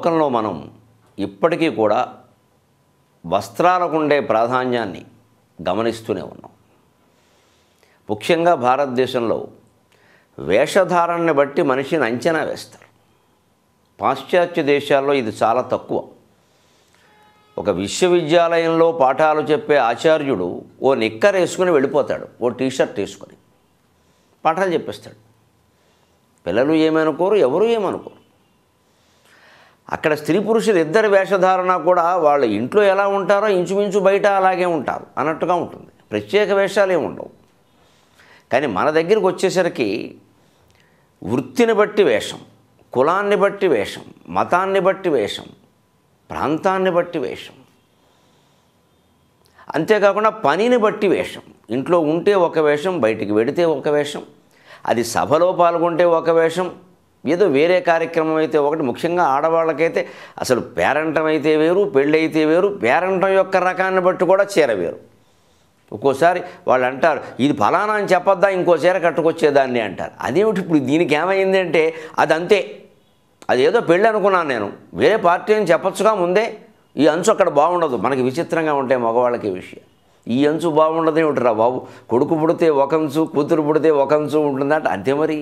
లోకంలో మనం ఇప్పటికీ కూడా వస్త్రాలకు ఉండే ప్రాధాన్యాన్ని గమనిస్తూనే ఉన్నాం ముఖ్యంగా భారతదేశంలో వేషధారణని బట్టి మనిషిని అంచనా వేస్తారు పాశ్చాత్య దేశాల్లో ఇది చాలా తక్కువ ఒక విశ్వవిద్యాలయంలో పాఠాలు చెప్పే ఆచార్యుడు ఓ నిక్కర్ వేసుకుని వెళ్ళిపోతాడు ఓ టీషర్ట్ వేసుకొని పాఠాలు చెప్పేస్తాడు పిల్లలు ఏమనుకోరు ఎవరు ఏమనుకోరు అక్కడ స్త్రీ పురుషులు ఇద్దరు వేషధారణ కూడా వాళ్ళ ఇంట్లో ఎలా ఉంటారో ఇంచుమించు బయట అలాగే ఉంటారు అన్నట్టుగా ఉంటుంది ప్రత్యేక వేషాలు ఉండవు కానీ మన దగ్గరికి వచ్చేసరికి వృత్తిని బట్టి వేషం కులాన్ని బట్టి వేషం మతాన్ని బట్టి వేషం ప్రాంతాన్ని బట్టి వేషం అంతేకాకుండా పనిని బట్టి వేషం ఇంట్లో ఉంటే ఒక వేషం బయటికి వెడితే ఒక వేషం అది సభలో పాల్గొంటే ఒక వేషం ఏదో వేరే కార్యక్రమం అయితే ఒకటి ముఖ్యంగా ఆడవాళ్ళకైతే అసలు పేరంటం అయితే వేరు పెళ్ళి అయితే వేరు పేరంటం యొక్క రకాన్ని బట్టి కూడా చీర వేరు ఒక్కోసారి వాళ్ళు అంటారు ఇది ఫలానా అని చెప్పొద్దా ఇంకో చీర కట్టుకొచ్చేదాన్ని అంటారు అదేమిటి ఇప్పుడు దీనికి ఏమైంది అంటే అది అంతే ఏదో పెళ్ళి అనుకున్నాను నేను వేరే పార్టీ అని చెప్పచ్చుగా ముందే ఈ అంచు అక్కడ బాగుండదు మనకి విచిత్రంగా ఉంటాయి మగవాళ్ళకి విషయం ఈ అంచు రా బాబు కొడుకు పుడితే అంచు కూతురు పుడితే అంచు ఉంటుందంటే అంతే మరి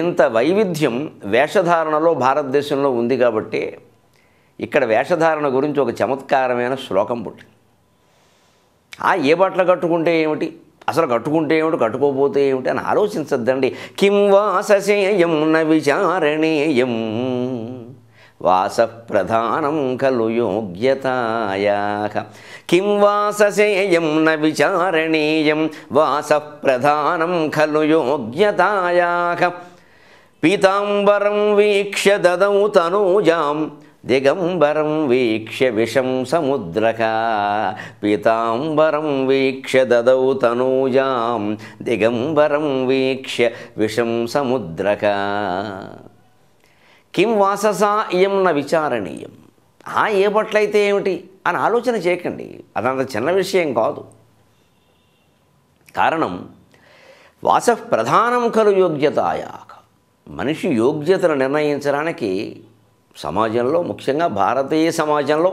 ఇంత వైవిధ్యం వేషధారణలో భారతదేశంలో ఉంది కాబట్టి ఇక్కడ వేషధారణ గురించి ఒక చమత్కారమైన శ్లోకం పుట్టింది ఆ ఏ బట్టలు కట్టుకుంటే ఏమిటి అసలు కట్టుకుంటే ఏమిటి కట్టుకోపోతే ఏమిటి అని ఆలోచించద్దండి కిం వాసేయం న విచారణేయం వాస ప్రధానం కలు యోగ్యతాయా కిం వాసేయం విచారణీయం వాస ప్రధానం కలు యోగ్యతాయా పీతాంబరం వీక్ష దదౌ తనూజాం దిగంబరం వీక్ష విషం సముద్రక పీతాంబరం వీక్ష దదౌ తనూజాం దిగంబరం వీక్ష విషం సముద్రక కిం వాససా ఇయం న విచారణీయం ఆ ఏ పట్లయితే ఏమిటి అని ఆలోచన చేయకండి అదంత చిన్న విషయం కాదు కారణం వాస ప్రధానం కలు యోగ్యతాయా మనిషి యోగ్యతను నిర్ణయించడానికి సమాజంలో ముఖ్యంగా భారతీయ సమాజంలో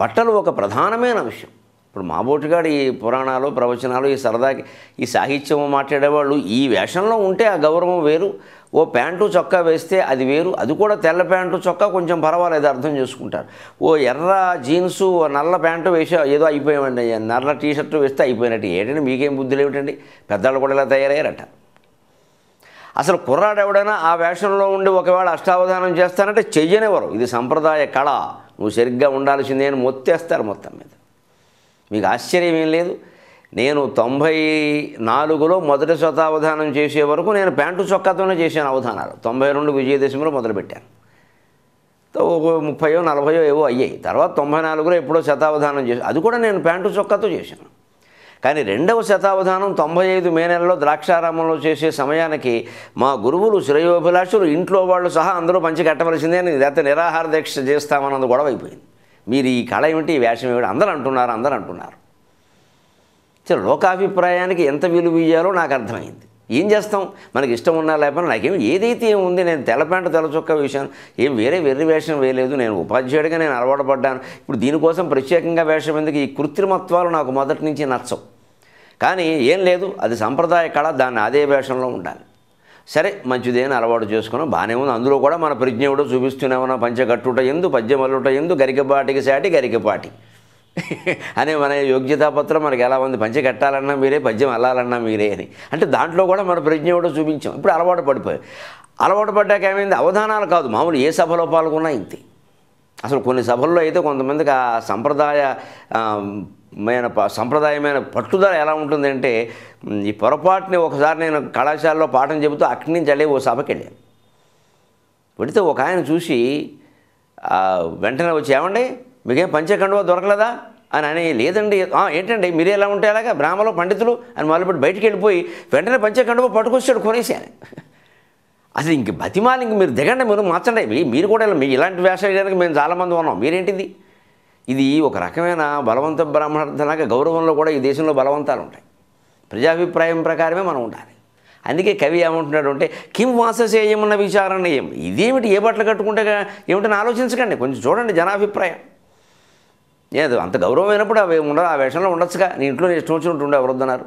బట్టలు ఒక ప్రధానమైన విషయం ఇప్పుడు మాబోటిగాడు ఈ పురాణాలు ప్రవచనాలు ఈ సరదాకి ఈ సాహిత్యం మాట్లాడేవాళ్ళు ఈ వేషంలో ఉంటే ఆ గౌరవం వేరు ఓ ప్యాంటు చొక్కా వేస్తే అది వేరు అది కూడా తెల్ల ప్యాంటు చొక్కా కొంచెం పర్వాలేదు అర్థం చేసుకుంటారు ఓ ఎర్ర జీన్సు ఓ నల్ల ప్యాంటు వేసే ఏదో అయిపోయామండి నల్ల టీషర్టు వేస్తే అయిపోయినట్టు ఏంటంటే మీకేం బుద్ధులు ఏమిటండి పెద్దవాళ్ళు కూడా ఇలా తయారయ్యారట అసలు కుర్రాడు ఎవడైనా ఆ వేషంలో ఉండి ఒకవేళ అష్టావధానం చేస్తానంటే చెయ్యనివ్వరు ఇది సంప్రదాయ కళ నువ్వు సరిగ్గా ఉండాల్సిందే అని మొత్తేస్తారు మొత్తం మీద మీకు ఆశ్చర్యం ఏం లేదు నేను తొంభై నాలుగులో మొదటి శతావధానం చేసే వరకు నేను ప్యాంటు చొక్కాతోనే చేశాను అవధానాలు తొంభై రెండు విజయదశమిలో మొదలుపెట్టాను ఒక ముప్పయో నలభయో ఏవో అయ్యాయి తర్వాత తొంభై నాలుగులో ఎప్పుడో శతావధానం చేశాను అది కూడా నేను ప్యాంటు చొక్కాతో చేశాను కానీ రెండవ శతావధానం తొంభై ఐదు మే నెలలో ద్రాక్షారామంలో చేసే సమయానికి మా గురువులు శ్రేయోభిలాషులు ఇంట్లో వాళ్ళు సహా అందరూ మంచి కట్టవలసిందే అని లేకపోతే నిరాహార దీక్ష చేస్తామన్నది గొడవ అయిపోయింది మీరు ఈ కళ ఏమిటి ఈ వేషం ఏమిటి అందరూ అంటున్నారు అందరూ అంటున్నారు లోకాభిప్రాయానికి ఎంత విలువ ఇయ్యాలో నాకు అర్థమైంది ఏం చేస్తాం మనకి ఇష్టం ఉన్నా లేకపోయినా నాకేం ఏదైతే ఉంది నేను తెల తెల్లచొక్క విషయం ఏం వేరే వెర్రి వేషం వేయలేదు నేను ఉపాధ్యాయుడిగా నేను అలవాటు పడ్డాను ఇప్పుడు దీనికోసం ప్రత్యేకంగా వేషం ఎందుకు ఈ కృత్రిమత్వాలు నాకు మొదటి నుంచి నచ్చవు కానీ ఏం లేదు అది సంప్రదాయ కళ దాన్ని అదే వేషంలో ఉండాలి సరే మంచిదే అని అలవాటు చేసుకున్నాం బాగానే ఉంది అందులో కూడా మన ప్రజ్ఞ కూడా చూపిస్తూనే ఉన్నాం పంచగట్టుట ఎందు పద్యమల్లుట ఎందు గరికపాటికి సాటి గరికపాటి అనే మన యోగ్యతాపత్రం మనకి ఎలా ఉంది పంచి కట్టాలన్నా మీరే పద్యం అల్లాలన్నా మీరే అని అంటే దాంట్లో కూడా మన ప్రజ్ఞ కూడా చూపించాం ఇప్పుడు అలవాటు పడిపోయాయి అలవాటు పడ్డాక ఏమైంది అవధానాలు కాదు మామూలు ఏ సభలో పాల్గొన్నా ఇంతే అసలు కొన్ని సభల్లో అయితే కొంతమందికి ఆ సంప్రదాయ మైన సంప్రదాయమైన పట్టుదల ఎలా ఉంటుందంటే ఈ పొరపాటుని ఒకసారి నేను కళాశాలలో పాఠం చెబుతూ అక్కడి నుంచి వెళ్ళి ఓ సభకి వెళ్ళాను పెడితే ఒక ఆయన చూసి వెంటనే వచ్చి ఏమండి మీకేం పంచకండువ దొరకలేదా అని అని లేదండి ఏంటండి మీరు ఎలా ఉంటే అలాగా బ్రాహ్మలు పండితులు అని మొదలుపెట్టి బయటికి వెళ్ళిపోయి వెంటనే పంచకండువ పట్టుకొచ్చాడు కొనేసాను అసలు ఇంక బతిమాలి ఇంక మీరు దిగండి మీరు మార్చండి మీరు కూడా మీ ఇలాంటి వేష మేము చాలామంది ఉన్నాం మీరేంటిది ఇది ఒక రకమైన బలవంత బ్రాహ్మణార్థలాగా గౌరవంలో కూడా ఈ దేశంలో బలవంతాలు ఉంటాయి ప్రజాభిప్రాయం ప్రకారమే మనం ఉండాలి అందుకే కవి ఏమంటున్నాడు అంటే కిం వాసేయమన్న విచారణ ఏం ఇదేమిటి ఏ బట్టలు కట్టుకుంటే ఏమిటని ఆలోచించకండి కొంచెం చూడండి జనాభిప్రాయం ఏదో అంత గౌరవమైనప్పుడు అవి ఉండ ఆ వేషంలో ఉండొచ్చుగా నీ ఇంట్లో ఇష్టం వచ్చినట్టు ఉండే ఎవరొద్దన్నారు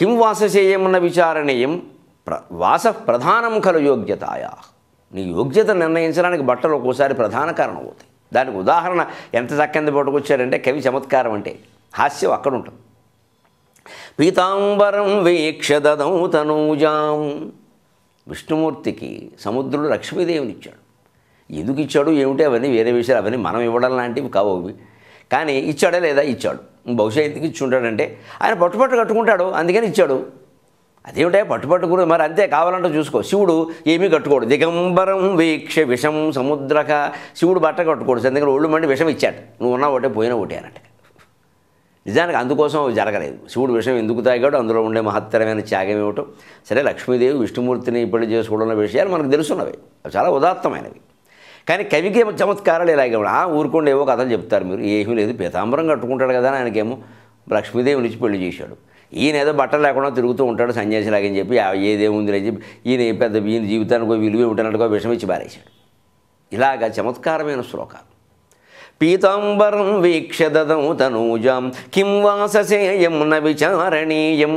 కిం చేయమన్న విచారణీయం ప్ర వాస ప్రధానం కలు యోగ్యతాయా నీ యోగ్యత నిర్ణయించడానికి బట్టలు ఒక్కోసారి ప్రధాన కారణం అవుతాయి దానికి ఉదాహరణ ఎంత చక్కంది పట్టుకొచ్చారంటే కవి చమత్కారం అంటే హాస్యం అక్కడ ఉంటుంది పీతాంబరం వీక్ష దదౌ తనూజాం విష్ణుమూర్తికి సముద్రుడు ఇచ్చాడు ఎందుకు ఇచ్చాడు ఏమిటి అవన్నీ వేరే విషయాలు అవన్నీ మనం ఇవ్వడం లాంటివి కావు కానీ ఇచ్చాడా లేదా ఇచ్చాడు బహుశా ఎందుకు ఇచ్చుంటాడంటే ఆయన పట్టుపట్టు కట్టుకుంటాడు అందుకని ఇచ్చాడు అదేమిటే పట్టుపట్టు కూడా మరి అంతే కావాలంటే చూసుకో శివుడు ఏమీ కట్టుకోడు దిగంబరం వీక్ష విషం సముద్రక శివుడు బట్ట కట్టుకోడు అందుకని ఒళ్ళు మండి విషం ఇచ్చాడు నువ్వు ఉన్నా ఒకటే పోయినా ఒకటే అనట నిజానికి అందుకోసం అవి జరగలేదు శివుడు విషయం ఎందుకు తాగాడు అందులో ఉండే మహత్తరమైన త్యాగం ఏమిటో సరే లక్ష్మీదేవి విష్ణుమూర్తిని ఇప్పటి చేసుకోవడం విషయాలు మనకు తెలుసున్నవి అవి చాలా ఉదాత్తమైనవి కానీ కవికి చమత్కారాలు ఇలాగే ఆ ఊరుకుండా ఏవో కథలు చెప్తారు మీరు ఏమీ లేదు పీతాంబరం కట్టుకుంటాడు కదా ఆయనకేమో లక్ష్మీదేవి నుంచి పెళ్లి చేశాడు ఈయన ఏదో బట్టలు లేకుండా తిరుగుతూ ఉంటాడు సన్యాసిలాగని చెప్పి ఏదేముంది అని చెప్పి ఈయన పెద్ద ఈయన జీవితానికో విలువే ఉంటానట్టుకో విషమిచ్చి బారేశాడు ఇలాగ చమత్కారమైన శ్లోకాలు పీతాంబరం వీక్షదం తనూజాం కిం వాససేయం న విచారణీయం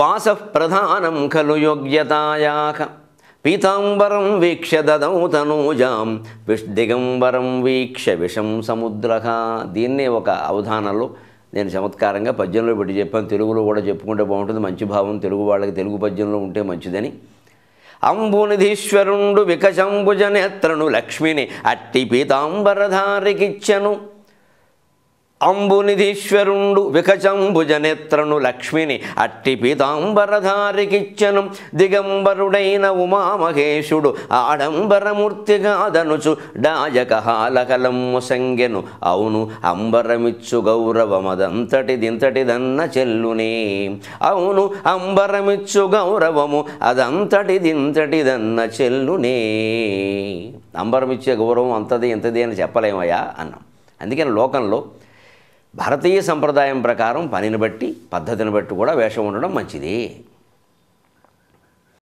వాస ప్రధానం ఖలు యోగ్యతాయాక పీతాంబరం వీక్ష దదం తనూజాం విష్ దిగంబరం వీక్ష విషం సముద్ర దీన్నే ఒక అవధానంలో నేను చమత్కారంగా పద్యంలో పెట్టి చెప్పాను తెలుగులో కూడా చెప్పుకుంటే బాగుంటుంది మంచి భావం తెలుగు వాళ్ళకి తెలుగు పద్యంలో ఉంటే మంచిదని అంబునిధీశ్వరుండు వికశంబుజనేత్రను లక్ష్మిని అట్టి పీతాంబరధారికిచ్చను అంబునిధీశ్వరుండు వికచంబుజనేత్రను లక్ష్మిని అట్టి పీతాంబరధారికిచ్చను దిగంబరుడైన ఉమామహేశుడు ఆడంబరమూర్తిగాదనుచు డాయకహాలకలమ్ము సంగెను అవును అంబరమిచ్చు గౌరవమదంతటి దింతటిదన్న చెల్లునే అవును అంబరమిచ్చు గౌరవము అదంతటి దింతటిదన్న చెల్లునే అంబరమిచ్చే గౌరవం అంతది ఇంతది అని చెప్పలేమయ్యా అన్నాం అందుకని లోకంలో భారతీయ సంప్రదాయం ప్రకారం పనిని బట్టి పద్ధతిని బట్టి కూడా వేషం ఉండడం మంచిది